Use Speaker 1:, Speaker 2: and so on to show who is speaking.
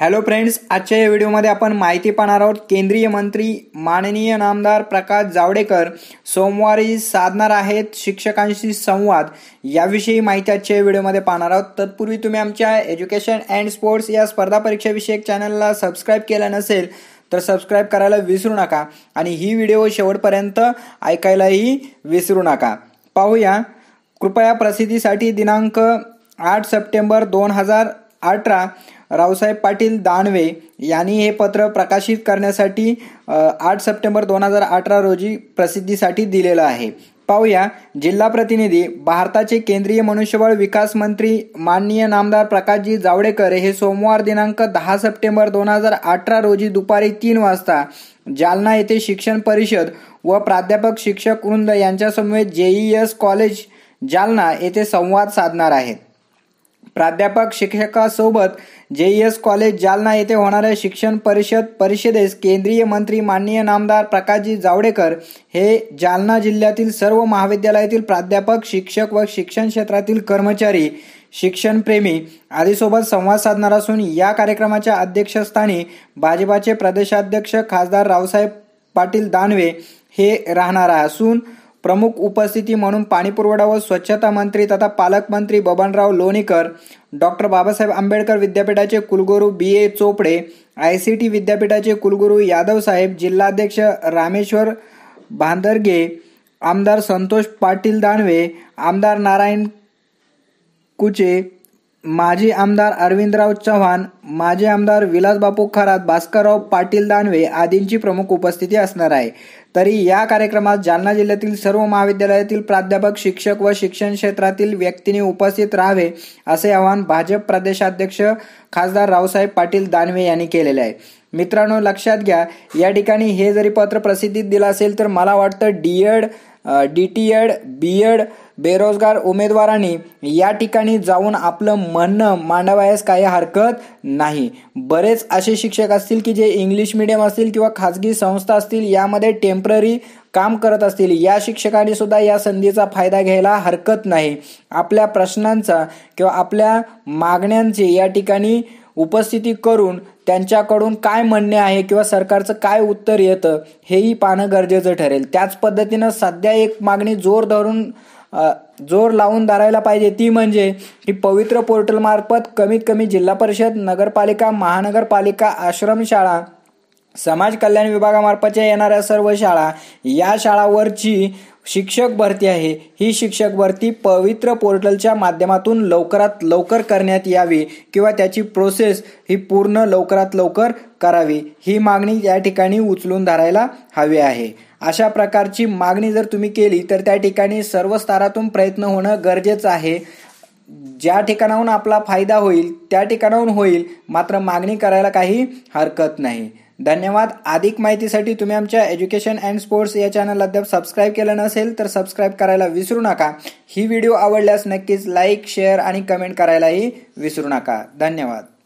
Speaker 1: hello friends आजच्या या व्हिडिओमध्ये आपण माहिती पाहणार आहोत केंद्रीय मंत्री माननीय नामदार प्रकाश जावडेकर सोमवारी साधणार आहेत शिक्षकांशी संवाद याविषयी माहिती आजच्या या व्हिडिओमध्ये पाहणार आहोत तत्पूर्वी तुम्ही आमच्या एज्युकेशन अँड स्पोर्ट्स या स्पर्धा परीक्षाविषयक चॅनलला सबस्क्राईब केलं नसेल तर सबस्क्राईब करायला विसरू नका आणि ही व्हिडिओ शेवटपर्यंत ऐकायलाही विसरू नका पाहूया कृपया प्रसिद्धीसाठी दिनांक आठ सप्टेंबर दोन हजार अठरा रावसाहेब पाटील दानवे यांनी हे पत्र प्रकाशित करण्यासाठी आठ सप्टेंबर दोन हजार अठरा रोजी प्रसिद्धीसाठी दिलेलं आहे पाहूया जिल्हा प्रतिनिधी भारताचे केंद्रीय मनुष्यबळ विकास मंत्री माननीय नामदार प्रकाशजी जावडेकर हे सोमवार दिनांक दहा सप्टेंबर दोन हजार अठरा रोजी दुपारी तीन वाजता जालना येथे शिक्षण परिषद व प्राध्यापक शिक्षक वृंद यांच्यासमवेत जेई एस कॉलेज जालना येथे संवाद साधणार आहेत प्राध्यापक शिक्षकासोबत जे एस कॉलेज जालना येथे होणाऱ्या शिक्षण परिषद परिषदेस केंद्रीय मंत्री माननीय नामदार प्रकाशजी जावडेकर हे जालना जिल्ह्यातील सर्व महाविद्यालयातील प्राध्यापक शिक्षक व शिक्षण क्षेत्रातील कर्मचारी शिक्षणप्रेमी आदीसोबत संवाद साधणार असून या कार्यक्रमाच्या अध्यक्षस्थानी भाजपाचे प्रदेशाध्यक्ष खासदार रावसाहेब पाटील दानवे हे राहणार असून प्रमुख उपस्थिती म्हणून पाणीपुरवठा व स्वच्छता मंत्री तथा पालकमंत्री बबनराव लोणीकर डॉक्टर बाबासाहेब आंबेडकर विद्यापीठाचे कुलगुरू B A Chopde I C T विद्यापीठाचे कुलगुरू यादवसाहेब जिल्हाध्यक्ष रामेश्वर भांदरगे आमदार संतोष पाटील दानवे आमदार नारायण कुचे माजी आमदार अरविंदराव चव्हाण माजी आमदार विलासबापू खरात भास्करराव पाटील दानवे आदींची प्रमुख उपस्थिती असणार आहे तरी या कार्यक्रमात जालना जिल्ह्यातील सर्व महाविद्यालयातील प्राध्यापक शिक्षक व शिक्षण क्षेत्रातील व्यक्तींनी उपस्थित राहावे असे आवाहन भाजप प्रदेशाध्यक्ष खासदार रावसाहेब पाटील दानवे यांनी केलेले आहे मित्रांनो लक्षात घ्या या ठिकाणी हे जरी पत्र प्रसिद्धीत दिलं असेल तर मला वाटतं D Ed D T Ed B Ed बेरोजगार उमेदवारांनी या ठिकाणी जाऊन आपलं म्हणणं मांडावयास काही हरकत नाही बरेच असे शिक्षक असतील की जे इंग्लिश मिडियम असतील किंवा खाजगी संस्था असतील यामध्ये टेम्पररी काम करत असतील या शिक्षकांनी सुद्धा या संधीचा फायदा घ्यायला हरकत नाही आपल्या प्रश्नांचा किंवा आपल्या मागण्यांची या ठिकाणी उपस्थिती करून त्यांच्याकडून काय म्हणणे आहे किंवा सरकारचं काय उत्तर येतं हेही पाहणं गरजेचं ठरेल त्याच पद्धतीनं सध्या एक मागणी जोर धरून जोर लावून धरायला पाहिजे ती म्हणजे ही पवित्र पोर्टल मार्फत कमीत कमी जिल्हा परिषद नगरपालिका महानगरपालिका आश्रमशाळा समाज कल्याण विभागामार्फतच्या येणाऱ्या सर्व शाळा या शाळावरची शिक्षक भरती आहे ही शिक्षक भरती पवित्र पोर्टलच्या माध्यमातून लवकरात लवकर करण्यात यावी किंवा त्याची प्रोसेस ही पूर्ण लवकरात लवकर करावी ही मागणी या ठिकाणी उचलून धरायला हवी आहे अशा प्रकारची मागणी जर तुम्ही केली तर त्या ठिकाणी सर्व स्तरातून प्रयत्न होणं गरजेचं आहे ज्या ठिकाणाहून आपला फायदा होईल त्या ठिकाणाहून होईल मात्र मागणी करायला काही हरकत नाही धन्यवाद अधिक माहितीसाठी तुम्ही आमच्या एज्युकेशन अँड स्पोर्ट्स या चॅनल अद्याप सबस्क्राईब केलं नसेल तर सबस्क्राईब करायला विसरू नका ही व्हिडिओ आवडल्यास नक्कीच लाईक शेअर आणि कमेंट करायलाही विसरू नका धन्यवाद